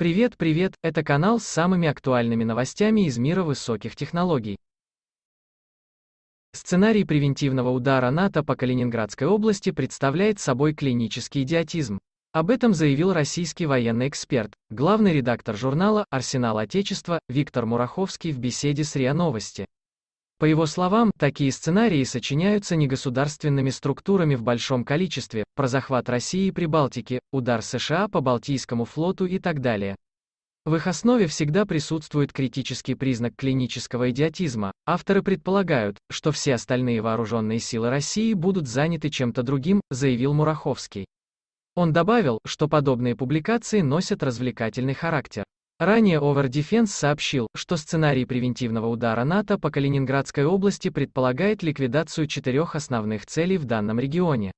Привет, привет, это канал с самыми актуальными новостями из мира высоких технологий. Сценарий превентивного удара НАТО по Калининградской области представляет собой клинический идиотизм. Об этом заявил российский военный эксперт, главный редактор журнала «Арсенал Отечества» Виктор Мураховский в беседе с РИА Новости. По его словам, такие сценарии сочиняются негосударственными структурами в большом количестве, про захват России и Прибалтики, удар США по Балтийскому флоту и так далее. В их основе всегда присутствует критический признак клинического идиотизма. Авторы предполагают, что все остальные вооруженные силы России будут заняты чем-то другим, заявил Мураховский. Он добавил, что подобные публикации носят развлекательный характер. Ранее Overdefense сообщил, что сценарий превентивного удара НАТО по Калининградской области предполагает ликвидацию четырех основных целей в данном регионе.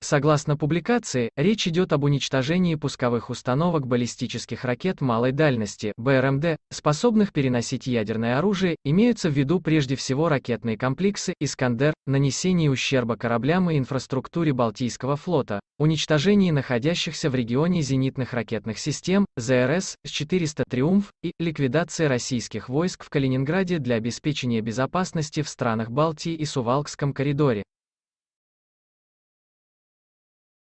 Согласно публикации, речь идет об уничтожении пусковых установок баллистических ракет малой дальности, БРМД, способных переносить ядерное оружие, имеются в виду прежде всего ракетные комплексы «Искандер», нанесении ущерба кораблям и инфраструктуре Балтийского флота, уничтожение находящихся в регионе зенитных ракетных систем, ЗРС, С-400 «Триумф» и ликвидация российских войск в Калининграде для обеспечения безопасности в странах Балтии и Сувалкском коридоре.